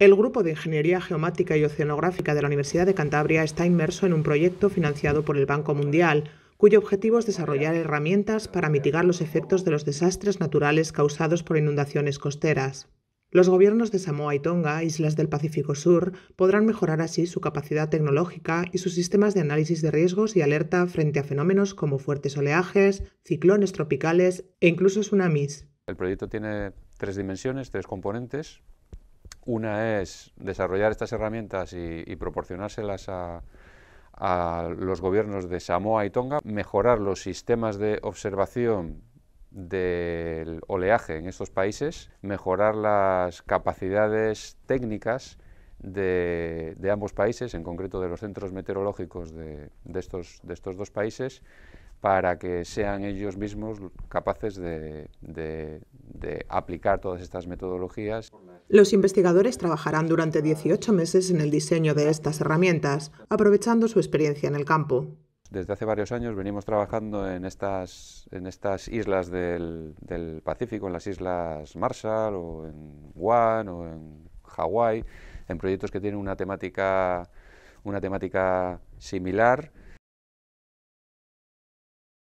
El Grupo de Ingeniería Geomática y Oceanográfica de la Universidad de Cantabria está inmerso en un proyecto financiado por el Banco Mundial, cuyo objetivo es desarrollar herramientas para mitigar los efectos de los desastres naturales causados por inundaciones costeras. Los gobiernos de Samoa y Tonga, islas del Pacífico Sur, podrán mejorar así su capacidad tecnológica y sus sistemas de análisis de riesgos y alerta frente a fenómenos como fuertes oleajes, ciclones tropicales e incluso tsunamis. El proyecto tiene tres dimensiones, tres componentes. Una es desarrollar estas herramientas y, proporcionárselas a, los gobiernos de Samoa y Tonga, mejorar los sistemas de observación del oleaje en estos países, mejorar las capacidades técnicas de, ambos países, en concreto de los centros meteorológicos de, estos, dos países, para que sean ellos mismos capaces de de aplicar todas estas metodologías. Los investigadores trabajarán durante 18 meses en el diseño de estas herramientas, aprovechando su experiencia en el campo. Desde hace varios años venimos trabajando en estas, islas del, Pacífico, en las islas Marshall o en Guam o en Hawái, en proyectos que tienen una temática similar